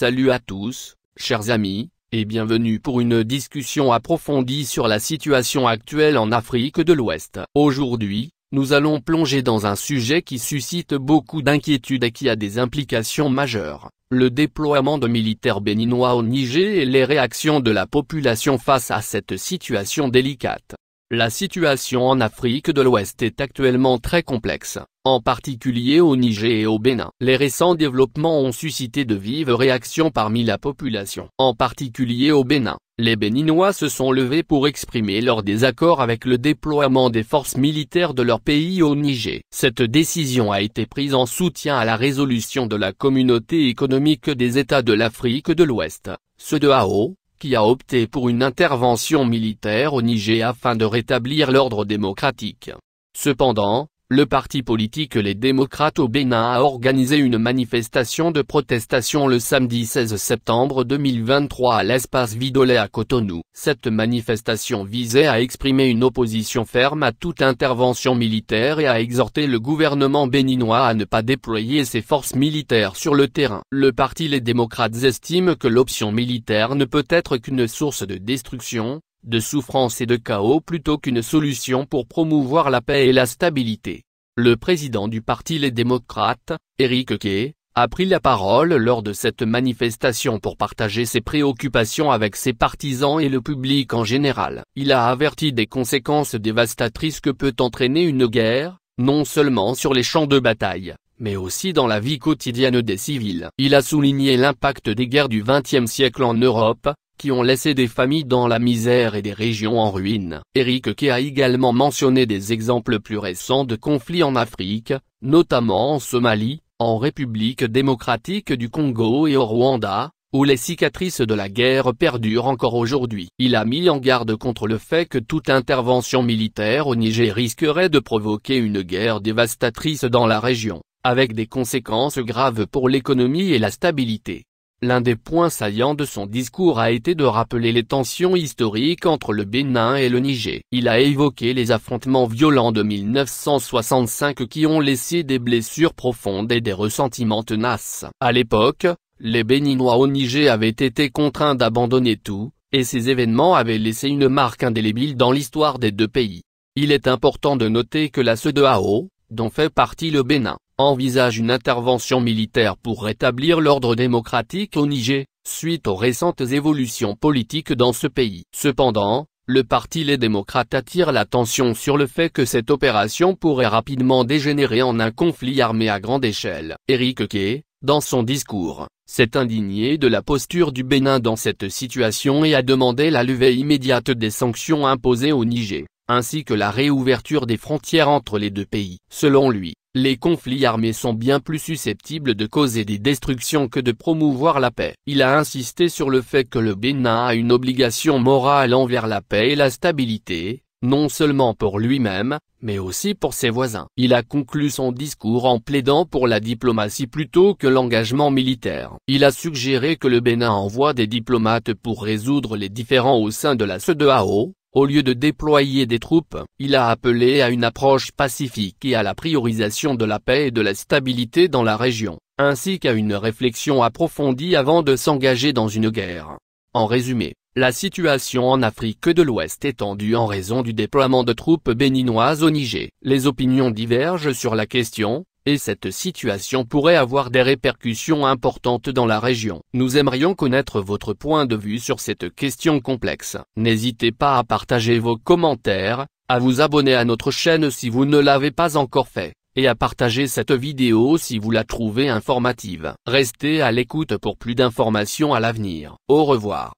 Salut à tous, chers amis, et bienvenue pour une discussion approfondie sur la situation actuelle en Afrique de l'Ouest. Aujourd'hui, nous allons plonger dans un sujet qui suscite beaucoup d'inquiétude et qui a des implications majeures, le déploiement de militaires béninois au Niger et les réactions de la population face à cette situation délicate. La situation en Afrique de l'Ouest est actuellement très complexe, en particulier au Niger et au Bénin. Les récents développements ont suscité de vives réactions parmi la population. En particulier au Bénin, les Béninois se sont levés pour exprimer leur désaccord avec le déploiement des forces militaires de leur pays au Niger. Cette décision a été prise en soutien à la résolution de la Communauté économique des États de l'Afrique de l'Ouest, de A.O., qui a opté pour une intervention militaire au Niger afin de rétablir l'ordre démocratique. Cependant, le parti politique Les Démocrates au Bénin a organisé une manifestation de protestation le samedi 16 septembre 2023 à l'espace Vidolé à Cotonou. Cette manifestation visait à exprimer une opposition ferme à toute intervention militaire et à exhorter le gouvernement béninois à ne pas déployer ses forces militaires sur le terrain. Le parti Les Démocrates estime que l'option militaire ne peut être qu'une source de destruction, de souffrance et de chaos plutôt qu'une solution pour promouvoir la paix et la stabilité. Le président du parti Les Démocrates, Eric Kay, a pris la parole lors de cette manifestation pour partager ses préoccupations avec ses partisans et le public en général. Il a averti des conséquences dévastatrices que peut entraîner une guerre, non seulement sur les champs de bataille, mais aussi dans la vie quotidienne des civils. Il a souligné l'impact des guerres du XXe siècle en Europe, qui ont laissé des familles dans la misère et des régions en ruine. Eric Kay a également mentionné des exemples plus récents de conflits en Afrique, notamment en Somalie, en République démocratique du Congo et au Rwanda, où les cicatrices de la guerre perdurent encore aujourd'hui. Il a mis en garde contre le fait que toute intervention militaire au Niger risquerait de provoquer une guerre dévastatrice dans la région, avec des conséquences graves pour l'économie et la stabilité. L'un des points saillants de son discours a été de rappeler les tensions historiques entre le Bénin et le Niger. Il a évoqué les affrontements violents de 1965 qui ont laissé des blessures profondes et des ressentiments tenaces. À l'époque, les Béninois au Niger avaient été contraints d'abandonner tout, et ces événements avaient laissé une marque indélébile dans l'histoire des deux pays. Il est important de noter que la CEDEAO, dont fait partie le Bénin, envisage une intervention militaire pour rétablir l'ordre démocratique au Niger, suite aux récentes évolutions politiques dans ce pays. Cependant, le parti Les Démocrates attire l'attention sur le fait que cette opération pourrait rapidement dégénérer en un conflit armé à grande échelle. Eric Key, dans son discours, s'est indigné de la posture du Bénin dans cette situation et a demandé la levée immédiate des sanctions imposées au Niger, ainsi que la réouverture des frontières entre les deux pays. Selon lui, les conflits armés sont bien plus susceptibles de causer des destructions que de promouvoir la paix. Il a insisté sur le fait que le Bénin a une obligation morale envers la paix et la stabilité, non seulement pour lui-même, mais aussi pour ses voisins. Il a conclu son discours en plaidant pour la diplomatie plutôt que l'engagement militaire. Il a suggéré que le Bénin envoie des diplomates pour résoudre les différends au sein de la CEDEAO, au lieu de déployer des troupes, il a appelé à une approche pacifique et à la priorisation de la paix et de la stabilité dans la région, ainsi qu'à une réflexion approfondie avant de s'engager dans une guerre. En résumé, la situation en Afrique de l'Ouest est tendue en raison du déploiement de troupes béninoises au Niger. Les opinions divergent sur la question, et cette situation pourrait avoir des répercussions importantes dans la région. Nous aimerions connaître votre point de vue sur cette question complexe. N'hésitez pas à partager vos commentaires, à vous abonner à notre chaîne si vous ne l'avez pas encore fait, et à partager cette vidéo si vous la trouvez informative. Restez à l'écoute pour plus d'informations à l'avenir. Au revoir.